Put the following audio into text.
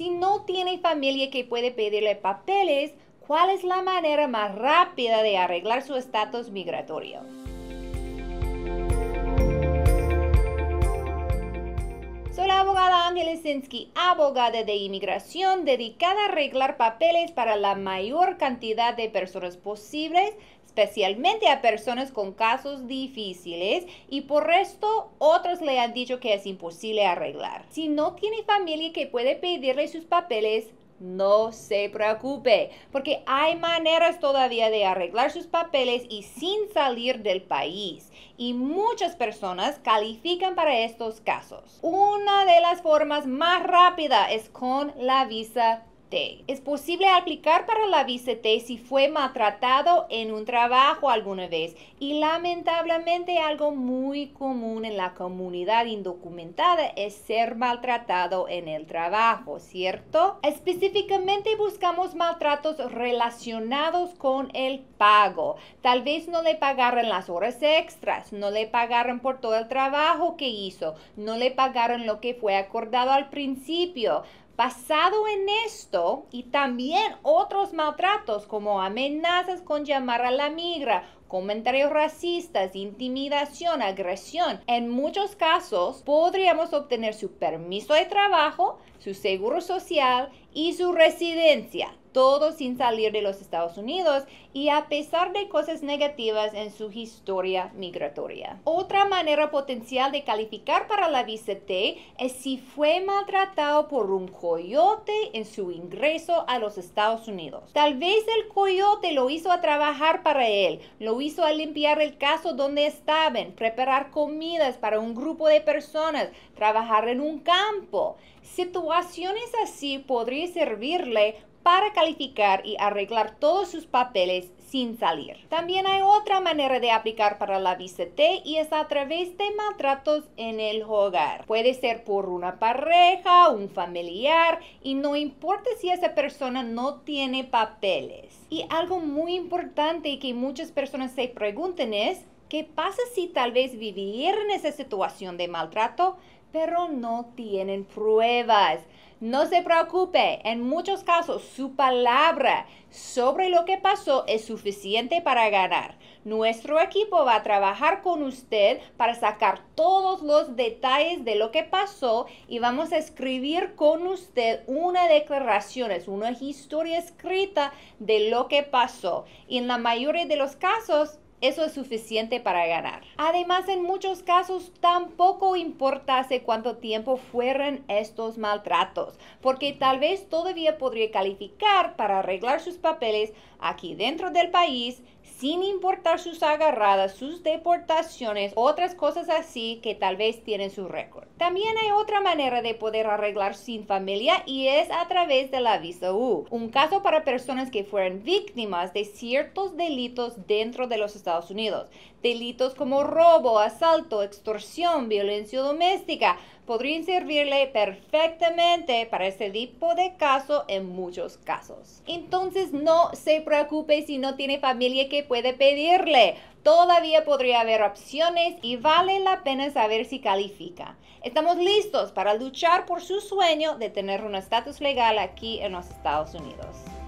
Si no tiene familia que puede pedirle papeles, ¿cuál es la manera más rápida de arreglar su estatus migratorio? Soy la abogada Ángel Sinsky, abogada de inmigración dedicada a arreglar papeles para la mayor cantidad de personas posibles especialmente a personas con casos difíciles y por resto otros le han dicho que es imposible arreglar. Si no tiene familia que puede pedirle sus papeles, no se preocupe, porque hay maneras todavía de arreglar sus papeles y sin salir del país. Y muchas personas califican para estos casos. Una de las formas más rápida es con la visa es posible aplicar para la visa T si fue maltratado en un trabajo alguna vez y lamentablemente algo muy común en la comunidad indocumentada es ser maltratado en el trabajo, ¿cierto? Específicamente buscamos maltratos relacionados con el pago. Tal vez no le pagaron las horas extras, no le pagaron por todo el trabajo que hizo, no le pagaron lo que fue acordado al principio Basado en esto y también otros maltratos como amenazas con llamar a la migra comentarios racistas, intimidación, agresión. En muchos casos podríamos obtener su permiso de trabajo, su seguro social y su residencia, todo sin salir de los Estados Unidos y a pesar de cosas negativas en su historia migratoria. Otra manera potencial de calificar para la visa T es si fue maltratado por un coyote en su ingreso a los Estados Unidos. Tal vez el coyote lo hizo a trabajar para él, lo hizo limpiar el caso donde estaban, preparar comidas para un grupo de personas, trabajar en un campo. Situaciones así podría servirle para calificar y arreglar todos sus papeles sin salir. También hay otra manera de aplicar para la visa y es a través de maltratos en el hogar. Puede ser por una pareja, un familiar y no importa si esa persona no tiene papeles. Y algo muy importante que muchas personas se pregunten es ¿Qué pasa si tal vez vivieron esa situación de maltrato, pero no tienen pruebas? No se preocupe, en muchos casos su palabra sobre lo que pasó es suficiente para ganar. Nuestro equipo va a trabajar con usted para sacar todos los detalles de lo que pasó y vamos a escribir con usted una declaración, es una historia escrita de lo que pasó. Y en la mayoría de los casos, eso es suficiente para ganar. Además, en muchos casos tampoco importa hace cuánto tiempo fueron estos maltratos, porque tal vez todavía podría calificar para arreglar sus papeles aquí dentro del país sin importar sus agarradas, sus deportaciones, otras cosas así que tal vez tienen su récord. También hay otra manera de poder arreglar sin familia y es a través de la visa U, un caso para personas que fueron víctimas de ciertos delitos dentro de los Estados Unidos. Delitos como robo, asalto, extorsión, violencia doméstica podrían servirle perfectamente para este tipo de caso en muchos casos. Entonces no se preocupe si no tiene familia que puede pedirle. Todavía podría haber opciones y vale la pena saber si califica. Estamos listos para luchar por su sueño de tener un estatus legal aquí en los Estados Unidos.